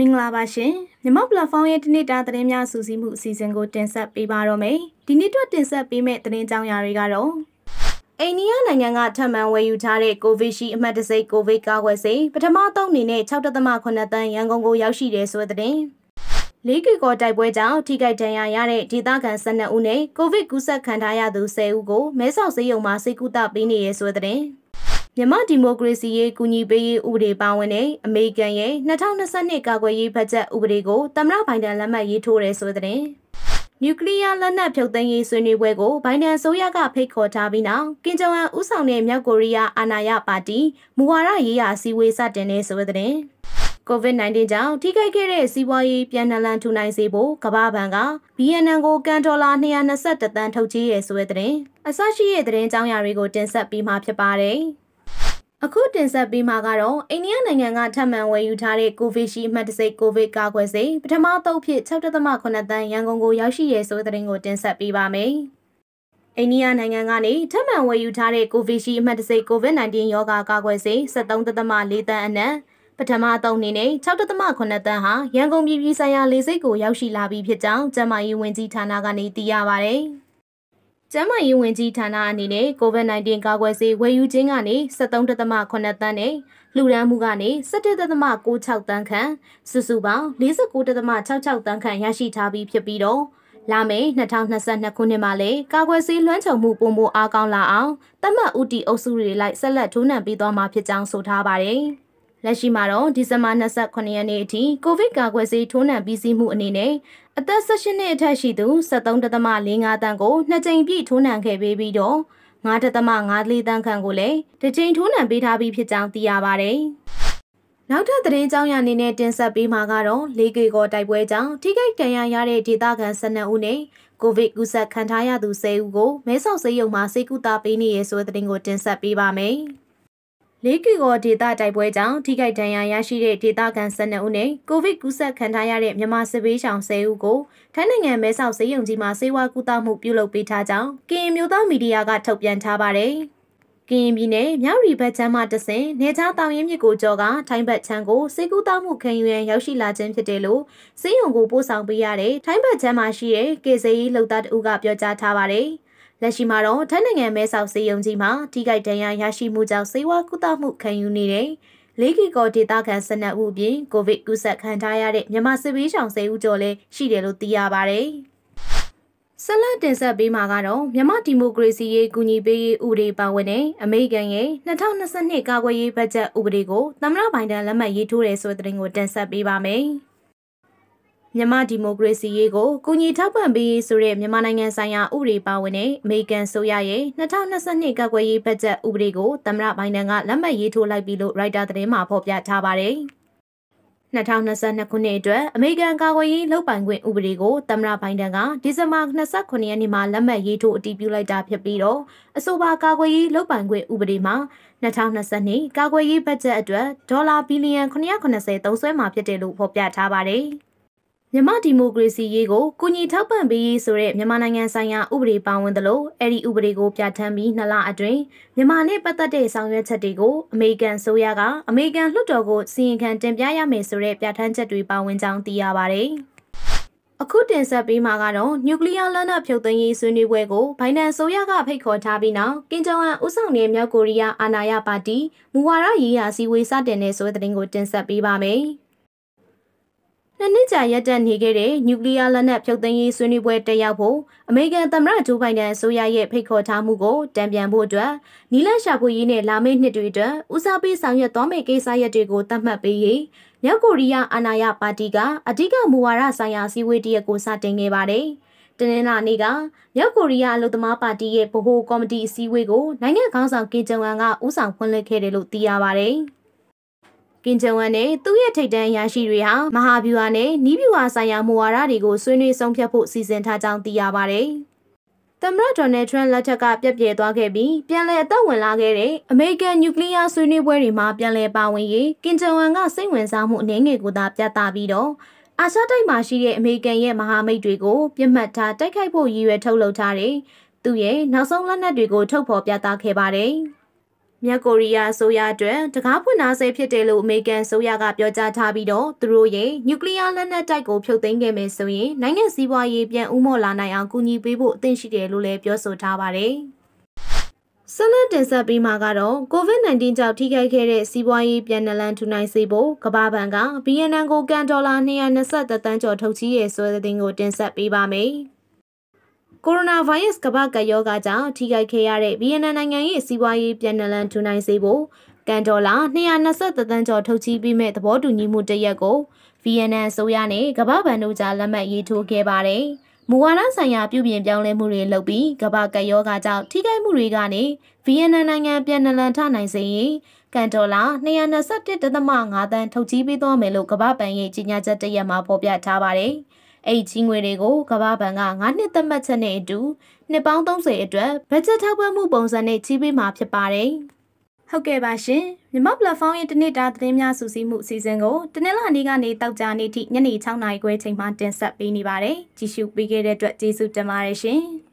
မင်္ဂလာပါရှင်မြမ platform ရဲ့ဒီနေ့တာသတင်းများစူးစီးမှုအစီအစဉ်ကိုတင်ဆက်ပေးပါတော့မယ်ဒီနေ့တော့တင်ဆက်ပေးမယ့်သတင်းကြောင်းရာတွေကတော့အိန္ဒိယနိုင်ငံကထပ်မံဝယ်ယူထားတဲ့ COVID ရှိအမှတ်တံဆိပ် COVID ကာကွယ်ဆေးပထမအသုံးအနေနဲ့6.8တန်းရန်ကုန်ကိုရောက်ရှိတယ်ဆိုတဲ့သတင်းလေးကီကောတိုက်ပွဲကြောင့်ထိခိုက်ဒဏ်ရာရတဲ့ဒေသခံ12ဦးနဲ့ကိုဗစ်ကူးစက်ခံထားရသူ10ဦးကိုမဲဆောက်စေးရုံမှာစိတ်ကူးတာပေးနေရဆိုတဲ့သတင်း။မြန်မာဒီမိုကရေစီရေးကူညီပေးရေးဥပဒေပါဝင်တဲ့အမေရိကန်ရဲ့2022ကာကွယ်ရေးဘတ်ဂျက်ဥပဒေကိုသမ္မတဘိုင်ဒန်လက်မှတ်ရေးထိုးတယ်ဆိုတဲ့နျူကလ িয়ার လက်နက်ဖြုတ်သိမ်းရေးဆွေးနွေးပွဲကိုဘိုင်ဒန်ဆိုရကဖိတ်ခေါ်ထားပြီးနောက်ကင်ဂျုံအန်ဦးဆောင်တဲ့မြောက်ကိုရီးယားအာဏာရပါတီမူဝါဒရေးရာစည်းဝေးစတင်တဲ့ဆိုတဲ့ COVID-19 ကြောင့်ထိခိုက်ခဲ့တဲ့စီးပွားရေးပြန်နလန်ထူနိုင်စေဖို့ကမ္ဘာ့ဘဏ်က BNN ကိုကန်ဒေါ်လာ221တန်ထုတ်ချေးရယ်ဆိုတဲ့အဆရှိရဲ့သတင်းကြောင်းရာတွေကိုတင်ဆက်ပြီးမှာဖြစ်ပါတယ်။အခုတင်ဆက်ပေးမှာကတော့အိန္ဒိယနိုင်ငံကထပ်မံဝယ်ယူထားတဲ့ကိုဗစ်ရှိအမှတ်တစိတ်ကိုဗစ်ကာကွယ်ဆေးပထမအသုတ်ဖြစ်6.8တန်ရန်ကုန်ကိုရောက်ရှိရဲဆိုတဲ့သတင်းကိုတင်ဆက်ပေးပါမယ်။အိန္ဒိယနိုင်ငံကနေထပ်မံဝယ်ယူထားတဲ့ကိုဗစ်ရှိအမှတ်တစိတ်ကိုဗစ် -19 ရောဂါကာကွယ်ဆေး73.4တန်အနက်ပထမအသုတ်အနေနဲ့6.8တန်ဟာရန်ကုန်ပြည်ပြည်ဆိုင်ရာလေဆိပ်ကိုရောက်ရှိလာပြီးဖြစ်ကြောင်းကျန်းမာရေးဝန်ကြီးဌာနကနေသိရပါဗျ။ကျန်းမာရေးဝန်ကြီးဌာနအနေနဲ့ COVID-19 ကာကွယ်ဆေးဝယ်ယူခြင်းကနေ73.8တန်းနဲ့လှူဒန်းမှုကနေ17.96တန်းခန့်စုစုပေါင်း49.66တန်းခန့်ရရှိထားပြီးဖြစ်ပြီးတော့လာမယ့်2022ခုနှစ်မှာလည်းကာကွယ်ဆေးလွှမ်းခြုံမှုပုံမအားကောင်းလာအောင်တမတ်ဦးတီအုပ်စုတွေလိုက်ဆက်လက်ထိုးနှံပေးသွားမှာဖြစ်ကြောင်းဆိုထားပါတယ်။လက်ရှိမှာတော့ဒီဇင်ဘာ29ရက်နေ့အထိကိုဗစ်ကာကွယ်ဆေးထိုးနှံပြီးစီးမှုအနေနဲ့အသက်18နှစ်အထက်ရှိသူ73.45တန်းကို2ကြိမ်ပြည့်ထိုးနှံခဲ့ပေးပြီးတော့9.54တန်းခန့်ကိုလည်းတစ်ကြိမ်ထိုးနှံပေးထားပြီးဖြစ်ကြောင်းသိရပါဗျ။နောက်ထပ်သတင်းကြောင်းရအနေနဲ့တင်ဆက်ပေးမှာကတော့၄ကီကောတိုက်ပွဲကြောင့်ထိခိုက်ဒဏ်ရာရတဲ့ဒေသခံ12ဦးနဲ့ကိုဗစ်ကူးစက်ခံထားရသူ10ဦးကိုမဲဆောက်စေးရုံမှာစေကူတာပေးနေရဆိုတဲ့သတင်းကိုတင်ဆက်ပေးပါမယ်။၄ကီကောဒေသတိုက်ပွဲကြောင့်ထိခိုက်ဒဏ်ရာရရှိတဲ့ဒေသခံ12ဦးနဲ့ကိုဗစ်ကူးစက်ခံထားရတဲ့မြန်မာစစ်ဘေးရှောင်10ဦးကိုထိုင်းနိုင်ငံမဲဆောက်စေယုံကြီးမှာစေဝါကူတာမှုပြုလုပ်ပေးထားကြောင်းကရင်မျိုးသားမီဒီယာကထုတ်ပြန်ထားပါတယ်။ကရင်ပြည်နယ်မြောက်ရီဘက်ချမ်းမှတဆင်နေသားတောင်ရင်မြစ်ကိုကျော်ကထိုင်းဘက်ချမ်းကိုစေကူတာမှုခံယူရန်ရောက်ရှိလာခြင်းဖြစ်တယ်လို့စေယုံကိုပို့ဆောင်ပေးရတဲ့ထိုင်းဘက်ချမ်းမှာရှိတဲ့ကေဆေးရီလှုပ်သားတဦးကပြောကြားထားပါတယ်။လက်ရှိမှာတော့ထိုင်းနိုင်ငံမဲဆောက်စေယုံကြီးမှာထိခိုက်ဒဏ်ရာရရှိမှုကြောင့်စေဝါကုသမှုခံယူနေတဲ့လေးကီကောဒေတာခန်၁၂ဦးအပြင်ကိုဗစ်ကူးစက်ခံထားရတဲ့မြန်မာစစ်ဘေးရှောင်၁၀ဦးကျော်လည်းရှိတယ်လို့သိရပါဗျ။ဆက်လက်တင်ဆက်ပေးမှာကတော့မြန်မာဒီမိုကရေစီရေးကူညီပေးရေးဥပဒေပါဝင်တဲ့အမေရိကန်ရဲ့2022ကာကွယ်ရေးဘတ်ဂျက်ဥပဒေကိုသမ္မတဘိုင်ဒန်လက်မှတ်ရေးထိုးတယ်ဆိုတဲ့သတင်းကိုတင်ဆက်ပေးပါမယ်။မြန်မာဒီမိုကရေစီရေးကိုကုညီထောက်ပံ့ပေးရေးဆိုတဲ့မြန်မာနိုင်ငံဆိုင်ရာဥပဒေပါဝင်တဲ့အမေရိကန်ဆိုရရဲ့2022ကကွယ်ရေးဘတ်ဂျက်ဥပဒေကိုသမ္မတဘိုင်ဒန်ကလက်မှတ်ရေးထိုးလိုက်ပြီလို့ရိုက်တာသတင်းမှာဖော်ပြထားပါတယ်။2022ခုနှစ်အတွက်အမေရိကန်ကာကွယ်ရေးလုပ်ပိုင်ခွင့်ဥပဒေကိုသမ္မတဘိုင်ဒန်ကဒီဇင်ဘာ29ရက်နေ့မှာလက်မှတ်ရေးထိုးအတည်ပြုလိုက်တာဖြစ်ပြီးတော့အဆိုပါကာကွယ်ရေးလုပ်ပိုင်ခွင့်ဥပဒေမှာ2022ကာကွယ်ရေးဘတ်ဂျက်အတွက်ဒေါ်လာဘီလီယံ990သုံးစွဲမှာဖြစ်တယ်လို့ဖော်ပြထားပါတယ်။မြန်မာဒီမိုကရေစီရေးကိုကုညီထောက်ပံ့ပေးရေးဆိုတဲ့မြန်မာနိုင်ငံဆိုင်ရာဥပဒေပါဝင်သလိုအဲ့ဒီဥပဒေကိုပြဋ္ဌာန်းပြီးနှစ်လအတွင်းမြန်မာနဲ့ပတ်သက်တဲ့ဆောင်ရွက်ချက်တွေကိုအမေရိကန်ဆိုရကအမေရိကန်လွှတ်တော်ကိုစီရင်ခံတင်ပြရမယ်ဆိုတဲ့ပြဋ္ဌာန်းချက်တွေပါဝင်ကြောင်းသိရပါတယ်။အခုတင်ဆက်ပေးမှာကတော့နျူကလ িয়ার လက်နက်ဖြုတ်သိမ်းရေးဆွေးနွေးပွဲကိုဘိုင်ဒန်ဆိုရကဖိတ်ခေါ်ထားပြီးနောက်ကင်ဂျွန်အန်ဦးဆောင်တဲ့မြောက်ကိုရီးယားအာဏာရပါတီမူဝါဒရေးရာစည်းဝေးစတင်တဲ့ဆိုတဲ့တင်ကိုတင်ဆက်ပေးပါမယ်။နှစ်နှစ်ကြာရပ်တန့်နေခဲ့တဲ့နျူကလ িয়ার လက်နက်ဖြုတ်သိမ်းရေးဆွေးနွေးပွဲတက်ရောက်ဖို့အမေရိကန်သမ္မတဂျိုးဘိုင်ဒန်အစိုးရရဲ့ဖိတ်ခေါ်ထားမှုကိုတံပြန်ဖို့အတွက်နီလရှာဖွေရေးနဲ့လာမယ့်နှစ်တွေအတွက်ဦးစားပေးဆောင်ရွက်သွားမယ့်ကိစ္စရပ်တွေကိုသတ်မှတ်ပေးရေးမြောက်ကိုရီးယားအာဏာရပါတီကအဓိကမူဝါဒဆိုင်ရာစည်းဝေးတရက်ကိုစတင်ခဲ့ပါတယ်။တနင်္လာနေ့ကမြောက်ကိုရီးယားအလို့သမားပါတီရဲ့ဗဟိုကော်မတီအစည်းအဝေးကိုနိုင်ငံခေါင်းဆောင်ကင်ဂျုံအန်ကဦးဆောင်ဖွင့်လှစ်ခဲ့တယ်လို့သိရပါတယ်။ကင်ဂျန်ဝမ်နဲ့သူ့ရဲ့ထိပ်တန်းရရှိတွေဟာမဟာဗျူဟာနဲ့နီးဗျူဟာဆိုင်ရာမူဝါဒတွေကိုဆွေးနွေးဆုံးဖြတ်ဖို့စီစဉ်ထားကြောင်းသိရပါဗျ။သမ္မတဒေါ်နယ်ထရန့်လက်ထက်ကပြက်ပြဲသွားခဲ့ပြီးပြန်လည်အသက်ဝင်လာခဲ့တဲ့အမေရိကန်နျူကလ িয়ার ဆွေးနွေးပွဲတွေမှာပြန်လည်ပါဝင်ရေးကင်ဂျန်ဝမ်ကစိတ်ဝင်စားမှုအနေငယ်ကိုသာပြသပြီးတော့အာရှတိုက်မှာရှိတဲ့အမေရိကန်ရဲ့မဟာမိတ်တွေကိုပြစ်မှတ်ထားတိုက်ခိုက်ဖို့ရည်ရွယ်ထုတ်လုပ်ထားတယ်။သူ့ရဲ့နောက်ဆုံးလက်နက်တွေကို ထုတ်ဖော်ပြသခဲ့ပါတယ်။မြက်ကိုရီးယားအစိုးရအတွက်တကားဖွင့်နာဆဲဖြစ်တယ်လို့အမေရိကန်အစိုးရကပြောကြားထားပြီးတော့သူတို့ရဲ့နျူကလ িয়ার လက်နက်တိုက်ကိုဖြုတ်သိမ်းခဲ့မယ်ဆိုရင်နိုင်ငံစည်းဝါးရေးပြန်ဥမော်လာနိုင်အောင်ကူညီပေးဖို့အသင့်ရှိတယ်လို့လည်းပြောဆိုထားပါတယ်။ဆက်လက်တင်ဆက်ပေးမှာကတော့ COVID-19 ကြောင့်ထိခိုက်ခဲ့တဲ့စီးပွားရေးပြန်နလန်ထူနိုင်စေဖို့ကမ္ဘာဘဏ်က BNN ကိုကန်ဒေါ်လာ223တန်းကျော်ထုတ်ချီးရဲဆိုတဲ့သတင်းကိုတင်ဆက်ပေးပါမယ်။ကိုရိုနာဗိုင်းရပ်စ်ကမ္ဘာကပ်ရောဂါကြောင့်ထိခိုက်ခဲ့ရတဲ့ဗီယက်နမ်နိုင်ငံရဲ့စီးပွားရေးပြန်နလန်ထူနိုင်စေဖို့ကန်ဒေါ်လာ223သန်းကျော်ထုတ်ချီးပေးမဲ့သဘောတူညီမှုတစ်ရက်ကိုဗီယက်နမ်အစိုးရနဲ့ကမ္ဘာဘဏ်တို့ကြားလက်မှတ်ရေးထိုးခဲ့ပါတယ်။မူဝါဒဆိုင်ရာပြုပြင်ပြောင်းလဲမှုတွေလုပ်ပြီးကမ္ဘာကပ်ရောဂါကြောင့်ထိခိုက်မှုတွေကနေဗီယက်နမ်နိုင်ငံပြန်နလန်ထနိုင်စေရင်ကန်ဒေါ်လာ221.5သန်းထုတ်ချီးပေးသွားမယ်လို့ကမ္ဘာဘဏ်ရဲ့ကြေညာချက်တစ်ရက်မှာဖော်ပြထားပါတယ်။အဲ့ကြီးငွေတွေကိုကမ္ဘာဘဏ်က9နှစ်သတ်မှတ်ချက်နဲ့အတူနှစ်ပေါင်း30အတွက်ဘတ်ဂျက်ထောက်ပံ့မှုပုံစံနဲ့ကြီးပေးမှာဖြစ်ပါတယ်။ဟုတ်ကဲ့ပါရှင်။မြန်မာ platform ရဲ့တနစ်တာသတင်းများစုစည်းမှုအစီအစဉ်ကိုတနင်္လာနေ့ကနေတောက်ကြနေ့ထိညနေ6:00နာရီခွဲချိန်မှတင်ဆက်ပေးနေပါတယ်။ကြည့်ရှုပေးခဲ့တဲ့အတွက်ကျေးဇူးတင်ပါတယ်ရှင်။